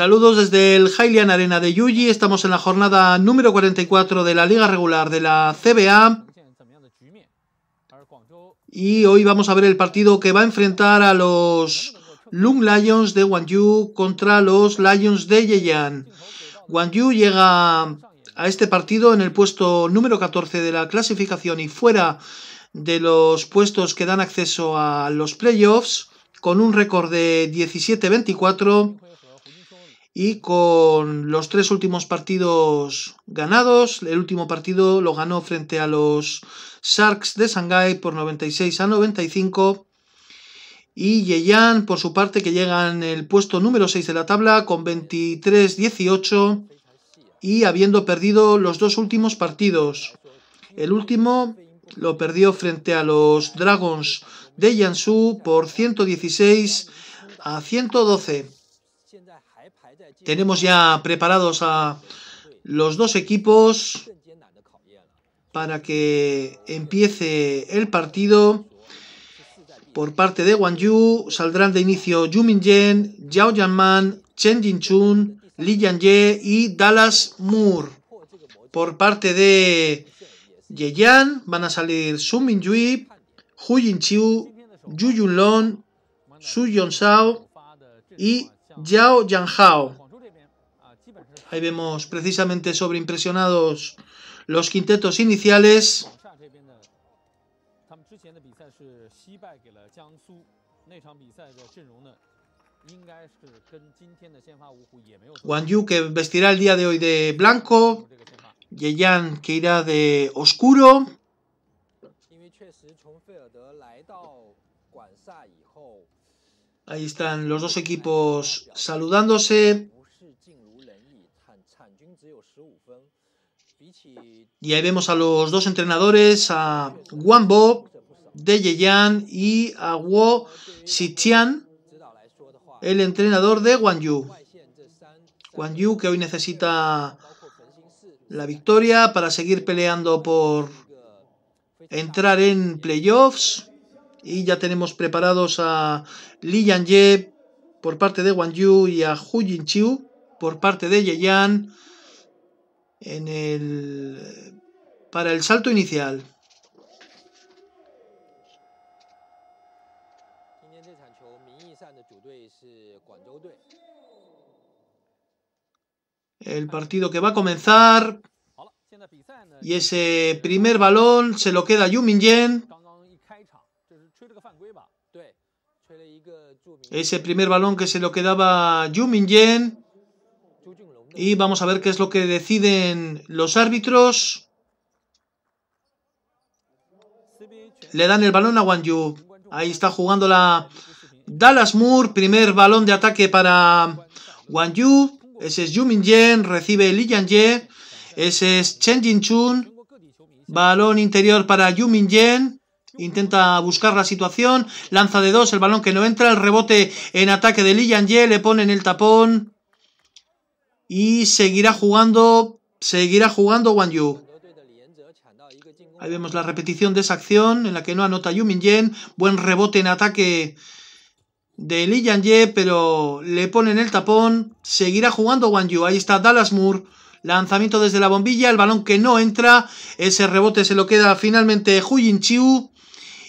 Saludos desde el Hylian Arena de Yuji. Estamos en la jornada número 44 de la Liga Regular de la CBA. Y hoy vamos a ver el partido que va a enfrentar a los Lung Lions de Guangzhou contra los Lions de Yeyan. Wang llega a este partido en el puesto número 14 de la clasificación y fuera de los puestos que dan acceso a los playoffs, con un récord de 17-24 y con los tres últimos partidos ganados. El último partido lo ganó frente a los Sharks de Shanghai por 96 a 95 y Yan, por su parte, que llega en el puesto número 6 de la tabla con 23-18 y habiendo perdido los dos últimos partidos. El último lo perdió frente a los Dragons de Jiangsu por 116 a 112. Tenemos ya preparados a los dos equipos para que empiece el partido por parte de Wang saldrán de inicio Yu Mingyen, Zhao Yanman, Chen Jinchun, Li Yangye y Dallas Moore. Por parte de Ye Yan, van a salir Sun Minyui, Hu jinchiu, Yu Yunlong, Su Yongshao y Yao Yanhao. Ahí vemos precisamente sobreimpresionados los quintetos iniciales. Wang Yu que vestirá el día de hoy de blanco, Ye Yan que irá de oscuro. ahí están los dos equipos saludándose. Y ahí vemos a los dos entrenadores, a Bo de Yeyan y a Wu el entrenador de Yu Wang Yu que hoy necesita la victoria para seguir peleando por entrar en playoffs. Y ya tenemos preparados a Li Ye por parte de Yu y a Hu Jinqiu por parte de Yeyan en para el salto inicial. el partido que va a comenzar. Y ese primer balón se lo queda Yu Mingyen. Ese primer balón que se lo quedaba Yu Mingyen. Y vamos a ver qué es lo que deciden los árbitros. Le dan el balón a Wang Yu. Ahí está jugando la Dallas Moore. Primer balón de ataque para Wang Yu. Ese es Yumin Yen. Recibe Li Yan Ye. Ese es Chen Jin Balón interior para Yumin Yen. Intenta buscar la situación. Lanza de dos. El balón que no entra. El rebote en ataque de Li Yan Ye. Le en el tapón. Y seguirá jugando. Seguirá jugando Wang Yu. Ahí vemos la repetición de esa acción en la que no anota Yumin Yen. Buen rebote en ataque de Li Ye, pero le ponen el tapón. Seguirá jugando Wang Yu. Ahí está Dallas Moore. Lanzamiento desde la bombilla, el balón que no entra. Ese rebote se lo queda finalmente Hu Jin Chiu.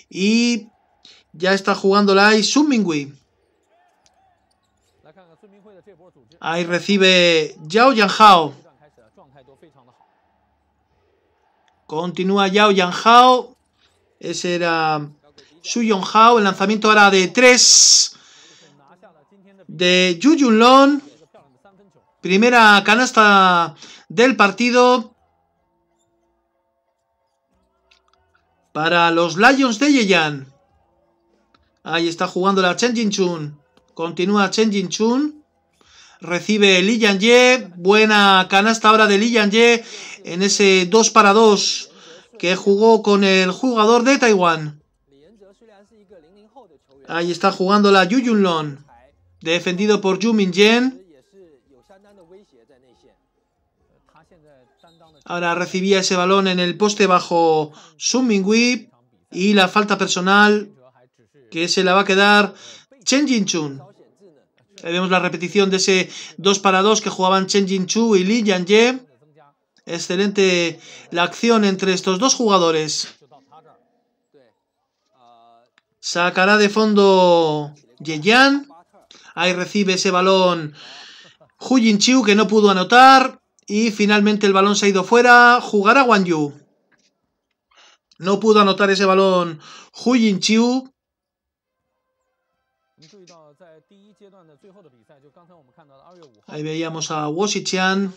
Y ya está jugando la Sun Mingui. Ahí recibe Yao Hao. Continúa Yao Hao... Ese era Xu Hao... El lanzamiento ahora de 3 de Yu long Primera canasta del partido para los Lions de Yan... Ahí está jugando la Chen Jin-chun. Continúa Chen Jin-chun. Recibe Li Yan Ye. Buena canasta ahora de Li Yan Ye en ese 2 para 2 que jugó con el jugador de Taiwán. Ahí está jugando la Yu Yunlong defendido por Yu Yen. Ahora recibía ese balón en el poste bajo Sun Mingui y la falta personal que se la va a quedar Chen Jinchun. Ahí vemos la repetición de ese 2 para 2 que jugaban Chen Jinchu y Li Yanjie Excelente la acción entre estos dos jugadores. Sacará de fondo Yan. Ahí recibe ese balón Hu Chiu que no pudo anotar. Y finalmente el balón se ha ido fuera. Jugará Wang Yu. No pudo anotar ese balón Hu Chiu Ahí veíamos a Wosichan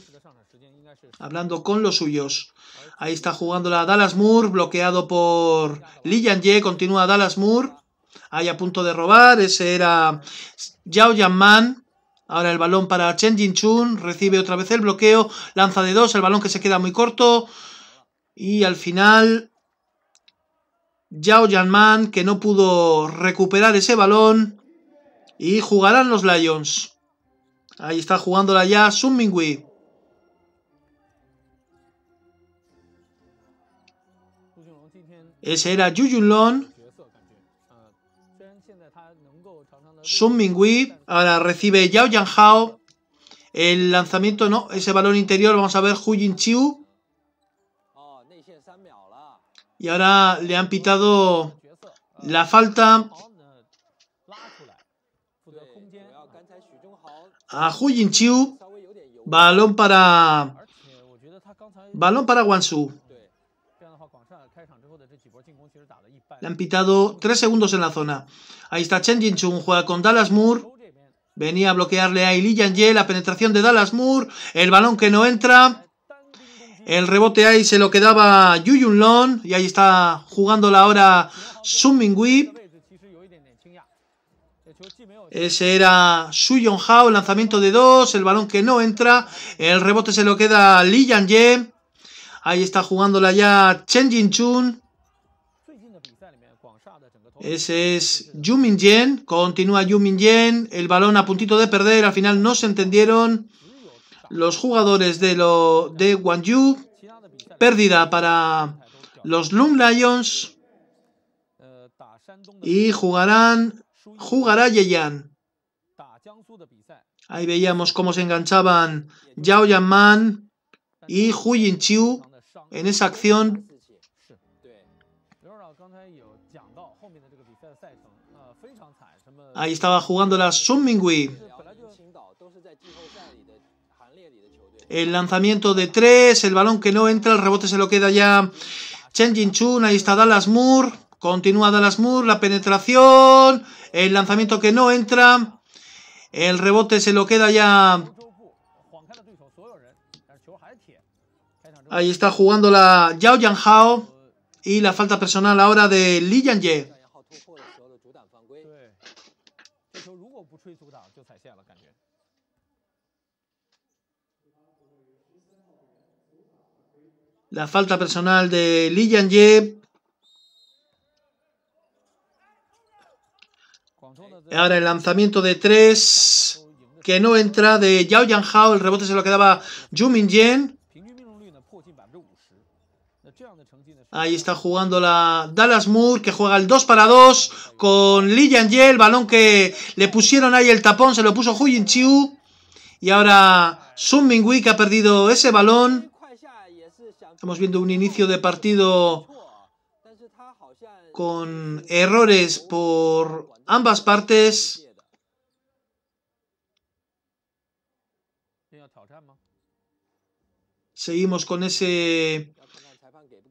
hablando con los suyos. Ahí está jugando la Dallas Moore, bloqueado por Li Ye. Continúa Dallas Moore. Ahí a punto de robar. Ese era Yao Yanman. Ahora el balón para Chen Jinchun chun Recibe otra vez el bloqueo. Lanza de dos. El balón que se queda muy corto. Y al final, Yao Yanman, que no pudo recuperar ese balón. Y jugarán los Lions. Ahí está jugándola ya Sun Minghui. Ese era Yu Long. Sun Minghui. Ahora recibe Yao Hao. El lanzamiento, no, ese balón interior. Vamos a ver Hu Jin Chiu. Y ahora le han pitado la falta a Hu Chu Balón para. Balón para Guangzhou. Le han pitado 3 segundos en la zona. Ahí está Chen Jinchun. Juega con Dallas Moore. Venía a bloquearle a Ili Ye. La penetración de Dallas Moore. El balón que no entra. El rebote ahí se lo quedaba Yu Yunlong Y ahí está jugándola ahora Sun Mingui. Ese era Su Yong lanzamiento de dos, el balón que no entra, el rebote se lo queda Li Yan Ye. Ahí está jugándola ya Chen Jin Ese es Yu Yen. Continúa Min Yen. El balón a puntito de perder. Al final no se entendieron los jugadores de, lo, de Pérdida para los Lung Lions. Y jugarán jugará Yeyan. Ahí veíamos cómo se enganchaban Yao Yanman y Hu Yinqiu en esa acción. Ahí estaba jugando la Sun Mingui. El lanzamiento de tres, el balón que no entra, el rebote se lo queda ya Chen Jinchun, ahí está Dallas Moore. Continúa Dallas Moore, la penetración, el lanzamiento que no entra, el rebote se lo queda ya. Ahí está jugando la Yao Hao y la falta personal ahora de Li Ye. La falta personal de Li Ye. Ahora el lanzamiento de tres que no entra de Yao Yang Hao. El rebote se lo quedaba Yu Min Ahí está jugando la Dallas Moore, que juega el 2 para 2 con Li Ye, el balón que le pusieron ahí el tapón, se lo puso Hu Jin Chiu. Y ahora Sun Mingui, que ha perdido ese balón. Estamos viendo un inicio de partido con errores por ambas partes Seguimos con ese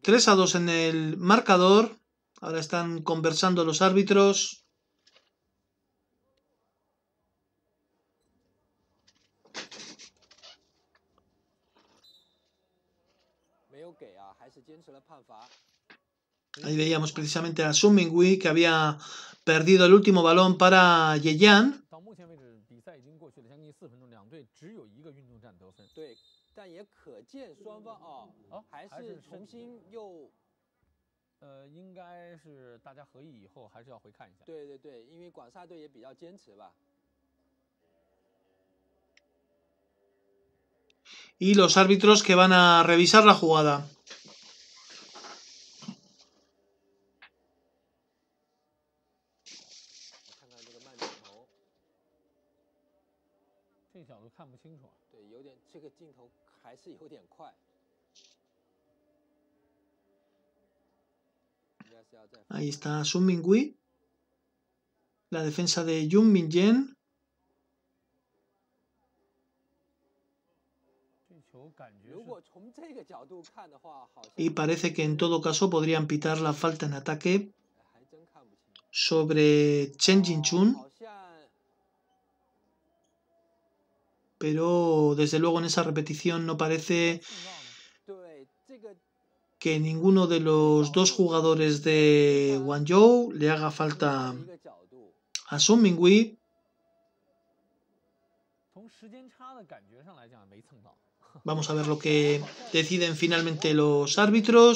3 a 2 en el marcador. Ahora están conversando los árbitros. Ahí veíamos precisamente a Sun que había perdido el último balón para Yeyan. Y los árbitros que van a revisar la jugada. ahí está Sun Minghui La defensa de Yun Min Y parece que en todo caso podrían pitar la falta en ataque sobre Chen Jingchun pero desde luego en esa repetición no parece que ninguno de los dos jugadores de Guangzhou le haga falta a Sun Mingui. Vamos a ver lo que deciden finalmente los árbitros.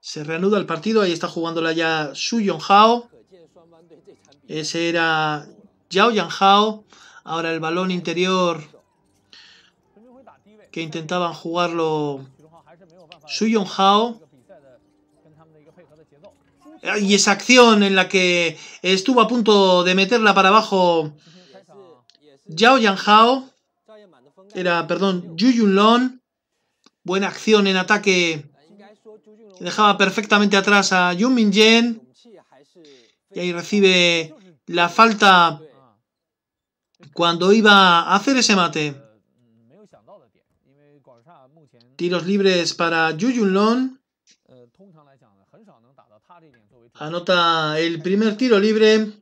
se reanuda el partido, ahí está jugándola ya Su Yonghao. Ese era Yao Yanghao. Ahora el balón interior que intentaban jugarlo Su Yonghao. Y esa acción en la que estuvo a punto de meterla para abajo Yao Yanghao. Era, perdón, Yu Long Buena acción en ataque. Dejaba perfectamente atrás a Yun Min Y ahí recibe la falta cuando iba a hacer ese mate. Tiros libres para Yu Long Anota el primer tiro libre.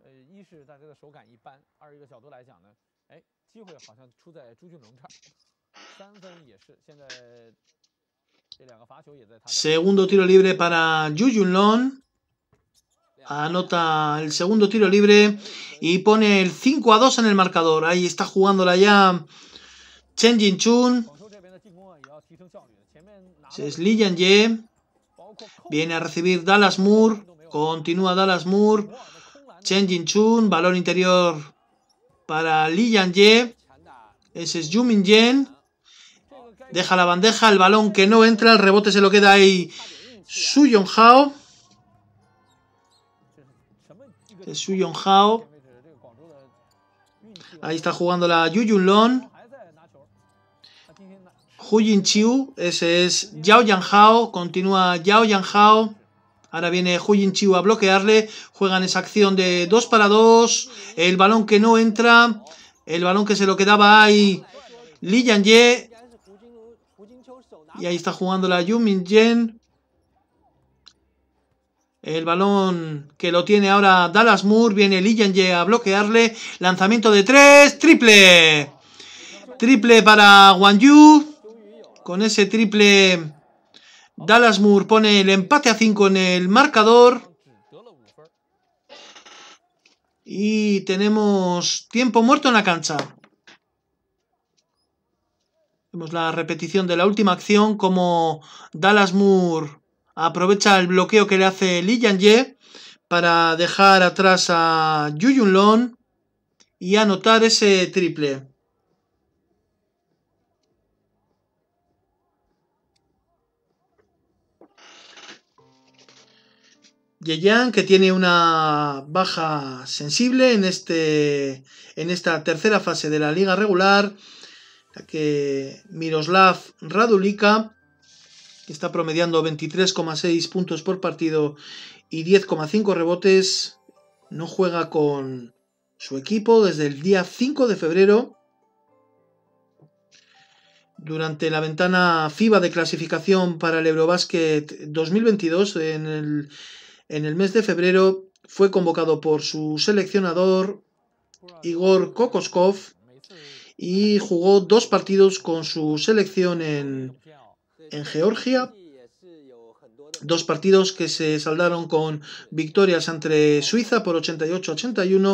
segundo tiro libre para Yu Junlong. Anota el segundo tiro libre y pone el 5 a 2 en el marcador. Ahí está jugándola ya Chen Jinchun. Es Li Ye. Viene a recibir Dallas Moore. Continúa Dallas Moore. Chen Jinchun. Balón interior para Li Ye. Ese es Yumin Yen. Deja la bandeja, el balón que no entra, el rebote se lo queda ahí Su Yong Hao. Es Su Yong Ahí está jugando la Yu Yun Hu Jin Chiu, ese es Yao Yang Hao. Continúa Yao Yang Hao. Ahora viene Jin Chiu a bloquearle. Juegan esa acción de 2 para 2. El balón que no entra. El balón que se lo quedaba ahí. Li Ye. Y ahí está jugando la Yumin Yen. El balón que lo tiene ahora Dallas Moore. Viene Li Yan Ye a bloquearle. Lanzamiento de 3. Triple. Triple para Wang Yu. Con ese triple Dallas Moore pone el empate a 5 en el marcador. Y tenemos tiempo muerto en la cancha. Vemos la repetición de la última acción, como Dallas Moore aprovecha el bloqueo que le hace Li Ye para dejar atrás a Yu Long y anotar ese triple. Yeyan, que tiene una baja sensible en, este, en esta tercera fase de la liga regular. que Miroslav Radulika, que está promediando 23,6 puntos por partido y 10,5 rebotes, no juega con su equipo desde el día 5 de febrero. Durante la ventana FIBA de clasificación para el Eurobasket 2022, en el en el mes de febrero fue convocado por su seleccionador Igor Kokoskov y jugó dos partidos con su selección en, Georgia. Dos partidos que se saldaron con victorias entre Suiza por 88-81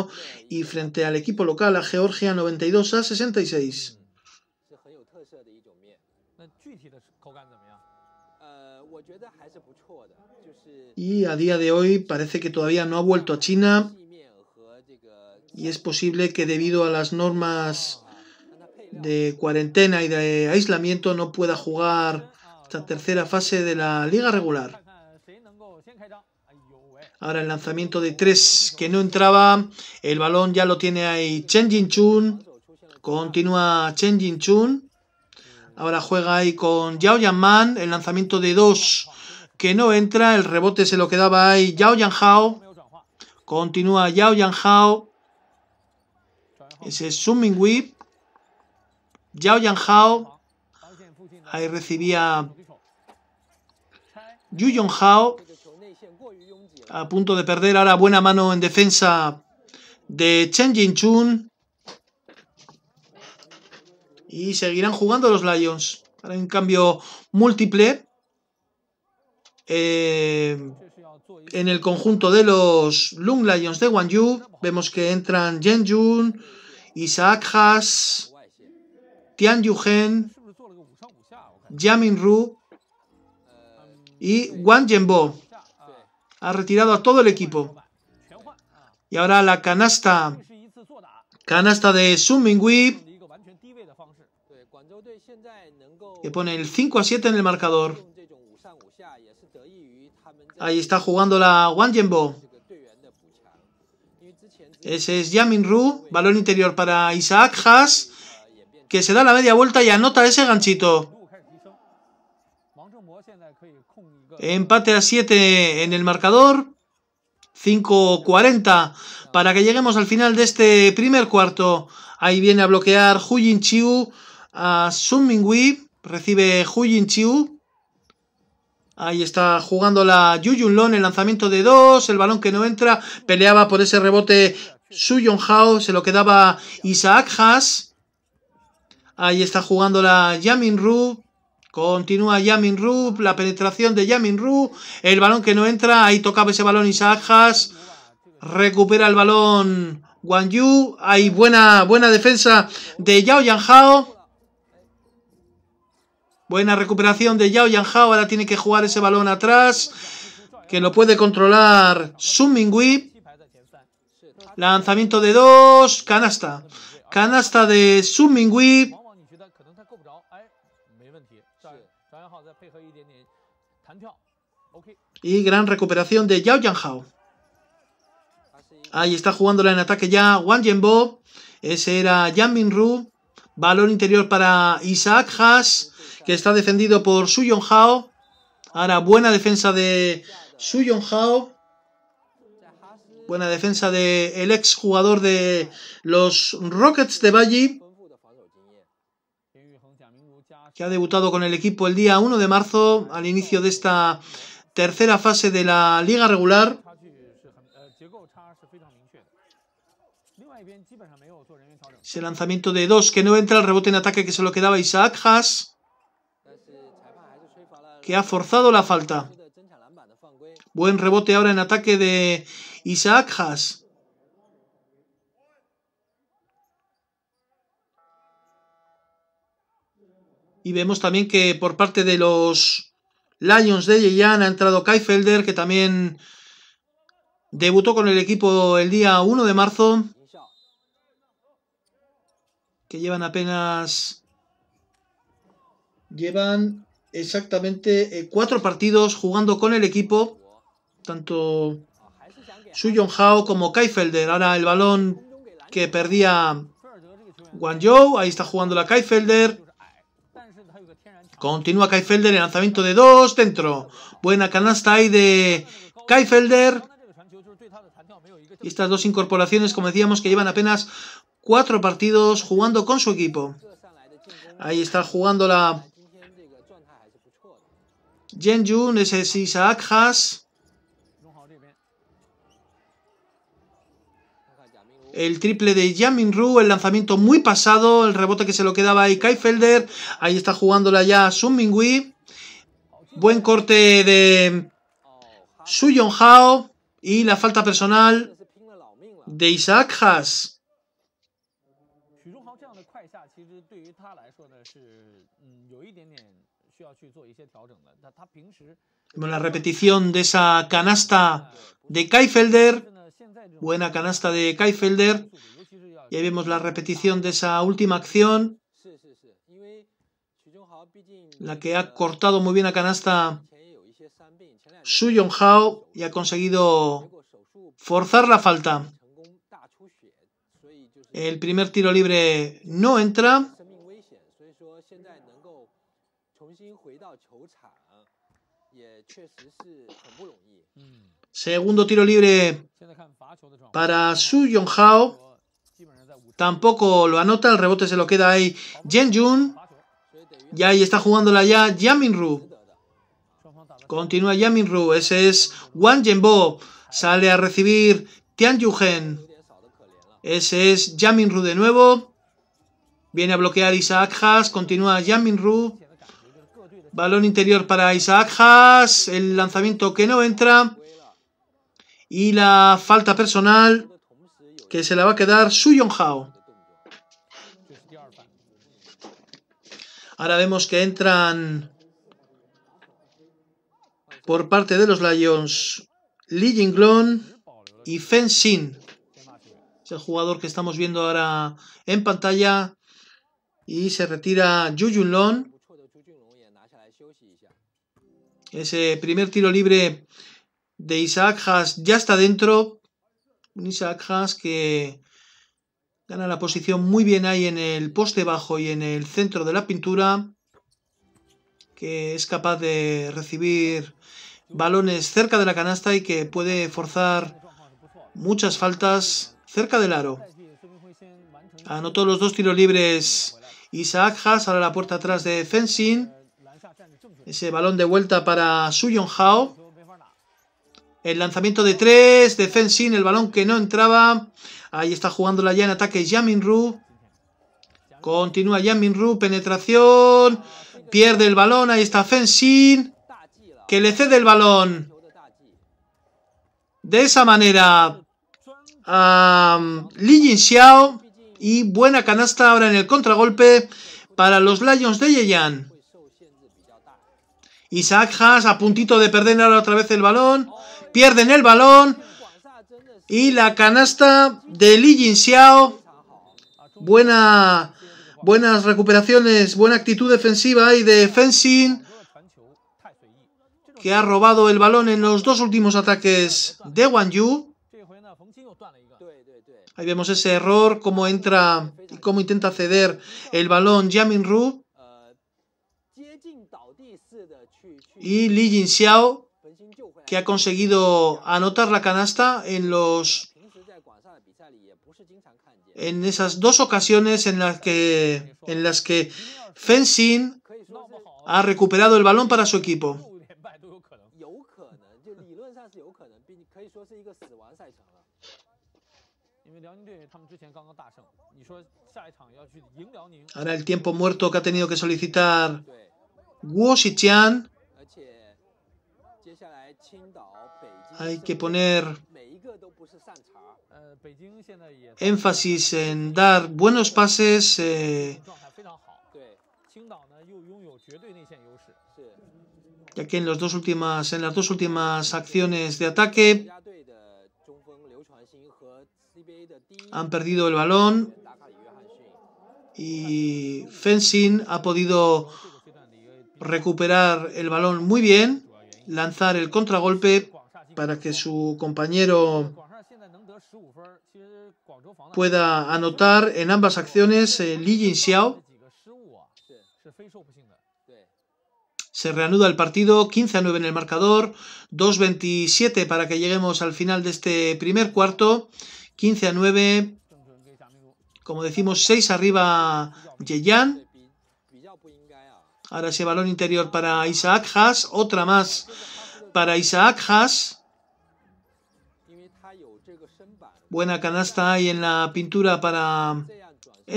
y frente al equipo local a Georgia 92 a 66. Y a día de hoy parece que todavía no ha vuelto a China y es posible que debido a las normas de cuarentena y de aislamiento no pueda jugar esta tercera fase de la liga regular. Ahora el lanzamiento de tres que no entraba. El balón ya lo tiene ahí Chen Jin-chun. Continúa Chen Jin-chun. Ahora juega ahí con Yao Yanman, el lanzamiento de dos que no entra, el rebote se lo quedaba ahí Yao Hao. Continúa Yao Hao. Ese es whip, Yao Yanhao. Ahí recibía Yu Yonghao. A punto de perder ahora buena mano en defensa de Chen Chun. Y seguirán jugando los Lions. en un cambio múltiple eh, en el conjunto de los Lung Lions de Yu. Vemos que entran Yen Jun, Isaac Haas, Tian Yugen, Yamin Ru y Wang Yenbo. Ha retirado a todo el equipo. Y ahora la canasta. Canasta de Sun Mingwei que pone el 5 a 7 en el marcador. Ahí está jugando la Wang Ese es Yamin Ru, balón interior para Isaac Haas, que se da la media vuelta y anota ese ganchito. Empate a 7 en el marcador. 5 40. para que lleguemos al final de este primer cuarto. Ahí viene a bloquear Hu Jin Chiu a Sun Mingui. Recibe Jin Chiu. Ahí está jugando la Yuyun long el lanzamiento de dos, el balón que no entra, peleaba por ese rebote Yun Hao, se lo quedaba Isaac Has Ahí está jugando la Yamin Ru. Continúa Yamin Ru, la penetración de Yamin Ru, el balón que no entra, ahí tocaba ese balón Isaac Haas. Recupera el balón Wang Yu, hay buena, buena defensa de Yao Yang Hao. Buena recuperación de Yao Hao, Ahora tiene que jugar ese balón atrás. Que lo puede controlar Sun Mingui. Lanzamiento de dos. Canasta. Canasta de Sun Mingui. Y gran recuperación de Yao Yanhao. Ahí está jugándola en ataque ya Wang Yenbo. Ese era Yang ru Balón interior para Isaac Haas que está defendido por Suyong Hao. Ahora buena defensa de Su Hao. Buena defensa del el ex jugador de los Rockets de Valle. Que ha debutado con el equipo el día 1 de marzo, al inicio de esta tercera fase de la liga regular. Ese lanzamiento de dos que no entra, el rebote en ataque que se lo quedaba Isaac Haas que ha forzado la falta. Buen rebote ahora en ataque de Isaac Haas. Y vemos también que por parte de los Lions de Yeyan ha entrado Kai que también debutó con el equipo el día 1 de marzo. Que llevan apenas... Llevan exactamente eh, cuatro partidos jugando con el equipo, tanto Su Yonghao como Kaifelder. Ahora el balón que perdía Guangzhou, ahí está jugando la Kaifelder. Continúa Kaifelder, el lanzamiento de dos, dentro. Buena canasta ahí de Kaifelder. Y estas dos incorporaciones, como decíamos, que llevan apenas cuatro partidos jugando con su equipo. Ahí está jugando la Jen Jun, ese es Isaac El triple de Yamin Ru, el lanzamiento muy pasado, el rebote que se lo quedaba ahí Kaifelder. Ahí está jugándola ya Sun Mingui. Buen corte de Su Yong Hao. Y la falta personal de Isaac Haas. Vemos la repetición de esa canasta de Keifelder. Buena canasta de Keifelder. Y ahí vemos la repetición de esa última acción. La que ha cortado muy bien a canasta Su Yonghao y ha conseguido forzar la falta. El primer tiro libre no entra. Segundo tiro libre para Su Yonghao Tampoco lo anota, el rebote se lo queda ahí Jen Jun. Y ahí está jugándola ya Yamin Ru. Continúa Yamin Ru. Ese es Wan Jenbo. Sale a recibir Tian Yugen. Ese es Yamin Ru de nuevo. Viene a bloquear Isaac Haas. Continúa Yamin Ru. Balón interior para Isaac Haas. El lanzamiento que no entra. Y la falta personal que se la va a quedar suyong Hao. Ahora vemos que entran por parte de los Lions Lee Jinglon y Fen Xin. Es el jugador que estamos viendo ahora en pantalla. Y se retira Yu Yunlong. Ese primer tiro libre de Isaac Haas ya está dentro. Un Isaac Haas que gana la posición muy bien ahí en el poste bajo y en el centro de la pintura. Que es capaz de recibir balones cerca de la canasta y que puede forzar muchas faltas cerca del aro. Anotó los dos tiros libres Isaac Haas, ahora la puerta atrás de Fencing. Ese balón de vuelta para Yun Hao. El lanzamiento de tres, de Fensin, el balón que no entraba. Ahí está jugando ya en ataque Yamin Ru. Continúa Yamin Ru, penetración. Pierde el balón, ahí está Fensin. Que le cede el balón. De esa manera a um, Li Jinxiao. Y buena canasta ahora en el contragolpe para los Lions de Yan. Isaac Haas a puntito de perder ahora otra vez el balón. Pierden el balón. Y la canasta de Li Jinxiao. Buena, buenas recuperaciones, buena actitud defensiva y de Fencing. Que ha robado el balón en los dos últimos ataques de Wang Yu. Ahí vemos ese error, cómo entra y cómo intenta ceder el balón Yamin Ru. y Li Jinxiao, que ha conseguido anotar la canasta en los en esas dos ocasiones en las que en las que ha recuperado el balón para su equipo. Ahora el tiempo muerto que ha tenido que solicitar Guo Xichian hay que poner énfasis en dar buenos pases. ya que en, los dos últimas, en las dos últimas acciones de ataque han perdido el balón y Fensin ha podido recuperar el balón muy bien, lanzar el contragolpe para que su compañero pueda anotar en ambas acciones eh, Li Jinxiao. Se reanuda el partido, 15 a 9 en el marcador, 2.27 para que lleguemos al final de este primer cuarto, 15 a 9, como decimos, 6 arriba Yan Ahora ese balón interior para Isaac Haas. Otra más para Isaac Haas. Buena canasta ahí en la pintura para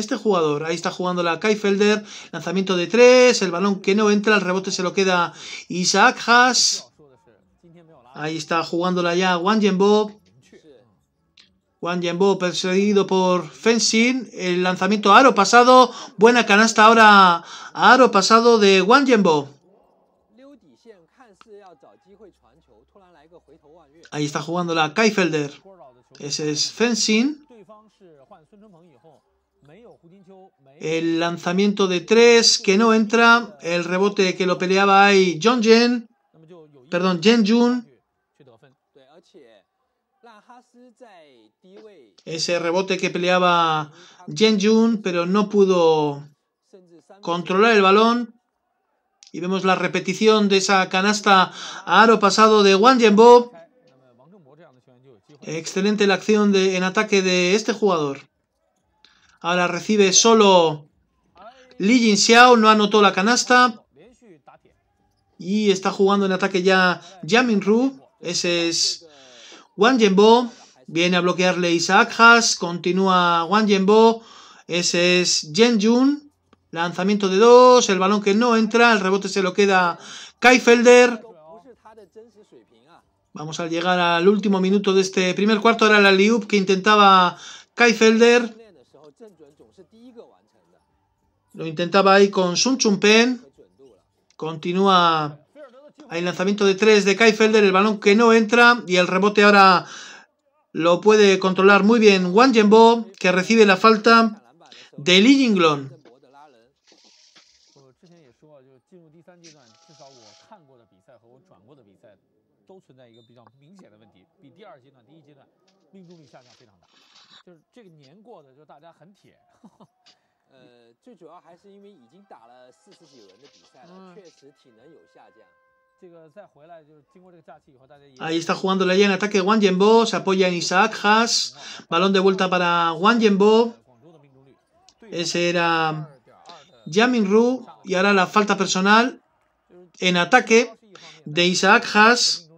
este jugador. Ahí está jugando la Kaifelder. Lanzamiento de tres. El balón que no entra. El rebote se lo queda Isaac Haas. Ahí está jugándola ya Wang Juan Yembo perseguido por Fensin. El lanzamiento a aro pasado. Buena canasta ahora aro pasado de Juan Yembo. Ahí está jugando la Kaifelder. Ese es Fensin. El lanzamiento de tres que no entra. El rebote que lo peleaba ahí John Jen. Perdón, Jen Jun. Ese rebote que peleaba Jen Jun, pero no pudo controlar el balón. Y vemos la repetición de esa canasta a aro pasado de Wang Jianbo. Excelente la acción en ataque de este jugador. Ahora recibe solo Li Jinxiao, no anotó la canasta. Y está jugando en ataque ya Jamin Ru. Ese es Wang Jianbo. Viene a bloquearle Isaac Haas. Continúa Wang Yenbo. Ese es Jen Jun. Lanzamiento de dos. El balón que no entra. El rebote se lo queda Kaifelder. Vamos a llegar al último minuto de este primer cuarto. Era la Liup que intentaba Kaifelder. Lo intentaba ahí con Sun pen. Continúa el lanzamiento de tres de Kaifelder. El balón que no entra. Y el rebote ahora lo puede controlar muy bien Wang Jenbo, que recibe la falta de Li Jinglong. Ahí está jugando la en ataque Wang Yenbo, se apoya en Isaac Haas, balón de vuelta para Wang Yenbo. Ese era Yamin Ru y ahora la falta personal en ataque de Isaac Haas.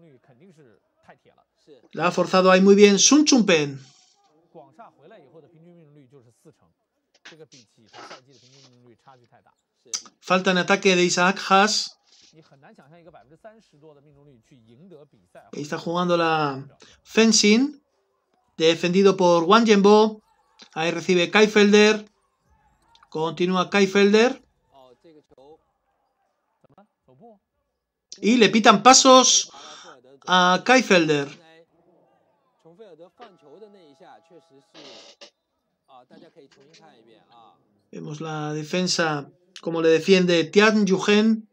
La ha forzado ahí muy bien Sun Chumpen. Falta en ataque de Isaac Haas. Está jugando la fencing. Defendido por Wang Ahí recibe Kaifelder. Continúa Kaifelder. Oh, y le pitan pasos a Kaifelder. Vemos la defensa, como le defiende Tian Yugen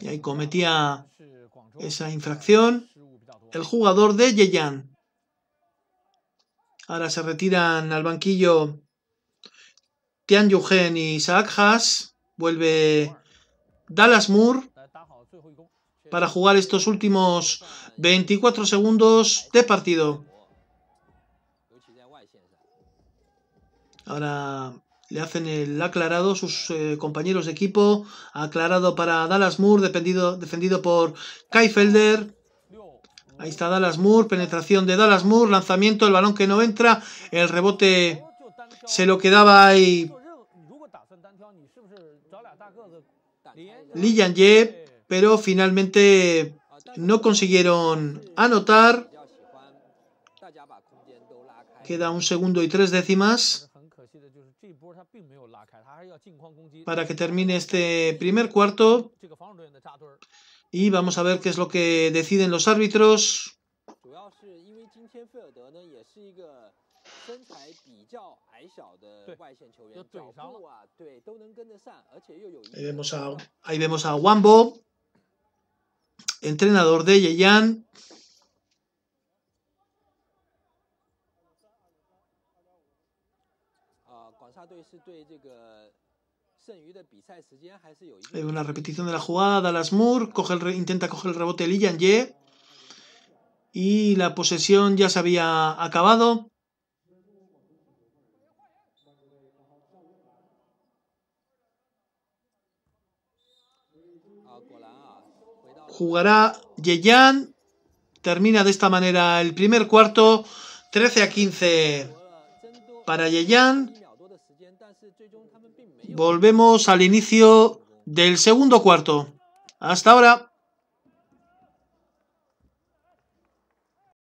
y ahí cometía esa infracción el jugador de Yeyan. Ahora se retiran al banquillo Tian Yugen y Saak Vuelve Dallas Moore para jugar estos últimos 24 segundos de partido. Ahora le hacen el aclarado sus eh, compañeros de equipo. Aclarado para Dallas Moore, defendido, defendido por Kaifelder. Ahí está Dallas Moore, penetración de Dallas Moore, lanzamiento, el balón que no entra, el rebote se lo quedaba ahí. Li Ye, pero finalmente no consiguieron anotar. Queda un segundo y tres décimas para que termine este primer cuarto. Y vamos a ver qué es lo que deciden los árbitros. Ahí vemos a, ahí vemos a Wambo, entrenador de Yeyan. una repetición de la jugada, Dallas Moore intenta coger el rebote Liyan Ye y la posesión ya se había acabado. Jugará Yeyan. Termina de esta manera el primer cuarto. 13 a 15 para Yeyan. Volvemos al inicio del segundo cuarto. Hasta ahora.